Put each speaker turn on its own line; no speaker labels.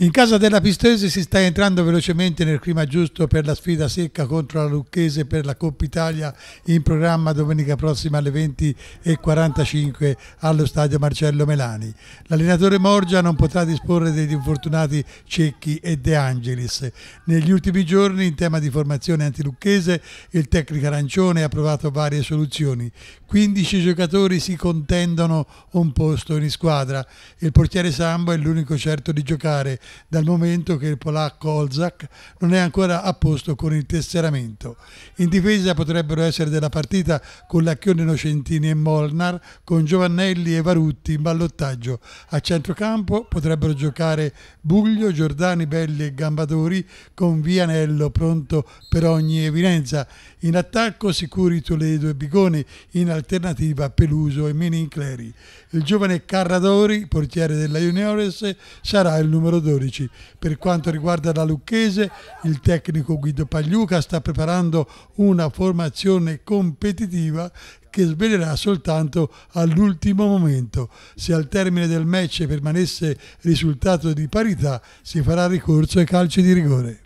In casa della Pistese si sta entrando velocemente nel clima giusto per la sfida secca contro la Lucchese per la Coppa Italia in programma domenica prossima alle 20.45 allo stadio Marcello Melani. L'allenatore Morgia non potrà disporre degli infortunati Cecchi e De Angelis. Negli ultimi giorni in tema di formazione antilucchese il tecnico arancione ha provato varie soluzioni. 15 giocatori si contendono un posto in squadra. Il portiere Sambo è l'unico certo di giocare dal momento che il polacco Olzak non è ancora a posto con il tesseramento. In difesa potrebbero essere della partita con Lacchione Nocentini e Molnar con Giovannelli e Varutti in ballottaggio. A centrocampo potrebbero giocare Buglio, Giordani, Belli e Gambadori con Vianello pronto per ogni evidenza. In attacco sicuri Toledo e Bigoni, in alternativa Peluso e Menincleri. Il giovane Carradori, portiere della Juniores, sarà il numero 2. 14. Per quanto riguarda la Lucchese, il tecnico Guido Pagliuca sta preparando una formazione competitiva che svelerà soltanto all'ultimo momento. Se al termine del match permanesse risultato di parità, si farà ricorso ai calci di rigore.